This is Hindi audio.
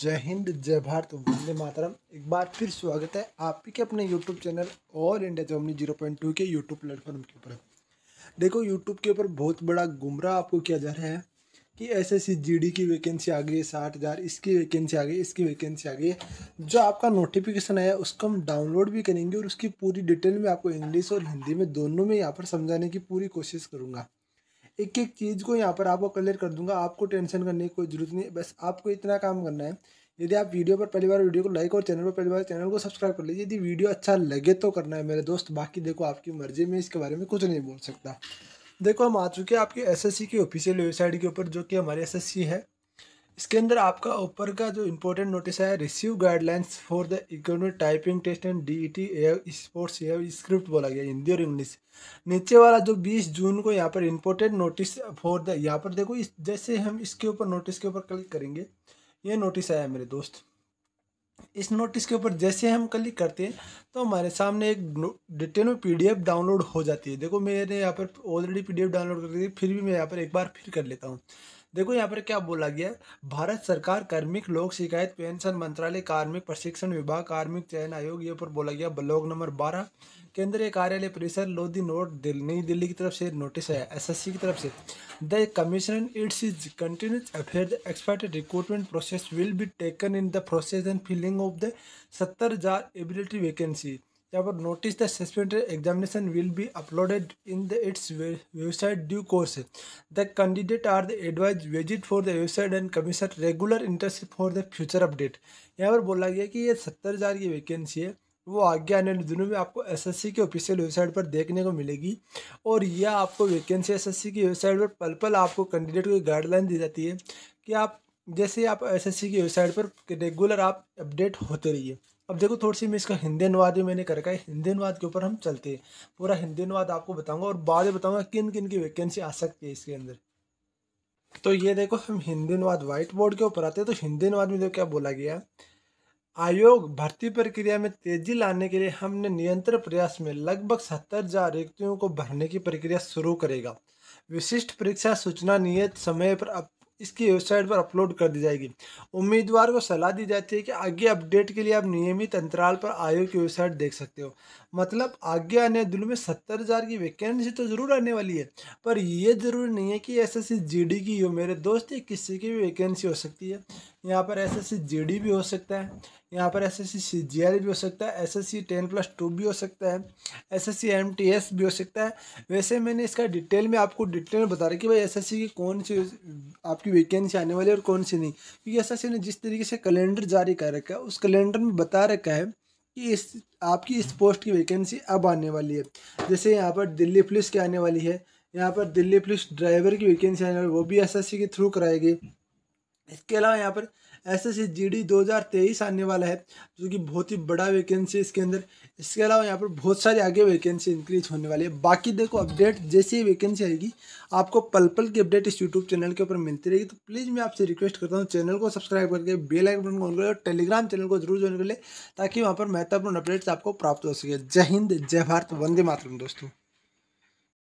जय हिंद जय भारत वंदे मातरम एक बार फिर स्वागत है आप ही के अपने यूट्यूब चैनल और India Germany zero point two के यूट्यूब प्लेटफॉर्म के ऊपर देखो यूट्यूब के ऊपर बहुत बड़ा गुमराह आपको किया जा रहा है कि एस एस सी की वैकेंसी आ गई है साठ हज़ार इसकी वैकेंसी आ गई इसकी वैकेंसी आ गई है जो आपका नोटिफिकेशन आया उसको हम डाउनलोड भी करेंगे और उसकी पूरी डिटेल में आपको इंग्लिश और हिंदी में दोनों में यहाँ पर समझाने की पूरी कोशिश करूँगा एक एक चीज़ को यहाँ पर आपको क्लियर कर दूंगा आपको टेंशन करने की कोई ज़रूरत नहीं बस आपको इतना काम करना है यदि आप वीडियो पर पहली बार वीडियो को लाइक और चैनल पर पहली बार चैनल को सब्सक्राइब कर लीजिए यदि वीडियो अच्छा लगे तो करना है मेरे दोस्त बाकी देखो आपकी मर्जी में इसके बारे में कुछ नहीं बोल सकता देखो हम आ चुके हैं आपके एसएससी की ऑफिशियल वेबसाइट के ऊपर जो कि हमारी एसएससी है इसके अंदर आपका ऊपर का जो इम्पोर्टेंट नोटिस है receive guidelines for the economic typing test and D E T sports एव स्क्रिप्ट बोला गया हिंदी और इंग्लिश नीचे वाला जो 20 जून को यहाँ पर इम्पोर्टेंट नोटिस फॉर द यहाँ पर देखो इस जैसे हम इसके ऊपर नोटिस के ऊपर क्लिक करेंगे ये नोटिस आया मेरे दोस्त इस नोटिस के ऊपर जैसे हम क्लिक करते हैं तो हमारे सामने एक डिटेल में पी डाउनलोड हो जाती है देखो मैंने यहाँ पर ऑलरेडी पी डाउनलोड कर दी फिर भी मैं यहाँ पर एक बार फिर कर लेता हूँ देखो यहाँ पर क्या बोला गया भारत सरकार कार्मिक लोक शिकायत पेंशन मंत्रालय कार्मिक प्रशिक्षण विभाग कार्मिक चयन आयोग ये पर बोला गया ब्लॉक नंबर बारह केंद्रीय कार्यालय परिसर लोधी नोट दिल, नई दिल्ली की तरफ से नोटिस है एसएससी की तरफ से the commission it's is continuous affair expert recruitment process will be taken in the process and filling of the सत्तर हजार एबिलिटी वैकेंसी यहाँ पर notice the suspended examination will be uploaded in the it's website due course the candidate are the advise visit for the website and commission regular internship for the future update यहाँ पर बोला गया कि ये सत्तर हज़ार की वैकेंसी है वो आगे आने वाले दिनों में आपको एसएससी के ऑफिशियल वेबसाइट पर देखने को मिलेगी और यह आपको वैकेंसी एसएससी की वेबसाइट पर पल पल आपको कैंडिडेट को गाइडलाइन दी जाती है कि आप जैसे आप एसएससी की वेबसाइट पर रेगुलर आप अपडेट होते रहिए अब देखो थोड़ी सी मैं इसका हिंदी अनुवाद भी मैंने कर रखा है हिंदी अनुवाद के ऊपर हम चलते हैं पूरा हिंदी अनुवाद आपको बताऊंगा और बाद में बताऊंगा किन किन की वैकेंसी आ सकती है इसके अंदर तो ये देखो हम हिंदी अनुवाद व्हाइट बोर्ड के ऊपर आते हैं तो हिंदी अनुवाद में देखो क्या बोला गया आयोग भर्ती प्रक्रिया में तेजी लाने के लिए हमने नियंत्रण प्रयास में लगभग सत्तर हजार रिक्तियों को भरने की प्रक्रिया शुरू करेगा विशिष्ट परीक्षा सूचना नियत समय पर अब इसकी वेबसाइट पर अपलोड कर दी जाएगी उम्मीदवार को सलाह दी जाती है कि आगे अपडेट के लिए आप नियमित अंतराल पर आयोग की वेबसाइट देख सकते हो मतलब आगे आने दिन में सत्तर हज़ार की वैकेंसी तो ज़रूर आने वाली है पर यह ज़रूरी नहीं है कि एस एस की हो मेरे दोस्त या किसी की भी वैकेंसी हो सकती है यहाँ पर एस एस भी हो सकता है यहाँ पर एस एस भी हो सकता है S S ten plus two भी हो सकता है एस एस सी भी हो सकता है वैसे मैंने इसका डिटेल में आपको डिटेल में बता रहा कि भाई एस एस की कौन सी आपकी वैकेंसी आने वाली है और कौन सी नहीं क्योंकि एस एस ने जिस तरीके से कैलेंडर जारी कर रखा है उस कैलेंडर में बता रखा है कि इस आपकी इस पोस्ट की वैकेंसी अब आने वाली है जैसे यहाँ पर दिल्ली पुलिस की आने वाली है यहाँ पर दिल्ली पुलिस ड्राइवर की वैकेंसी आने वाली वो भी एस के थ्रू कराएगी इसके अलावा यहाँ पर S S C G D दो हज़ार तेईस आने वाला है जो कि बहुत ही बड़ा वैकेंसी इसके अंदर इसके अलावा यहाँ पर बहुत सारे आगे वैकेंसी इंक्रीज होने वाली है बाकी देखो अपडेट जैसी ही वैकेंसी आएगी आपको पल पल की अपडेट इस यूट्यूब चैनल के ऊपर मिलती रहेगी तो प्लीज़ मैं आपसे रिक्वेस्ट करता हूँ चैनल को सब्सक्राइब करके बेल आइकन बटन को ऑन करें और टेलीग्राम चैनल को जरूर ज्वाइन कर ले ताकि वहाँ पर महत्वपूर्ण अपडेट्स आपको प्राप्त हो सके जय हिंद जय भारत वंदे मातरम दोस्तों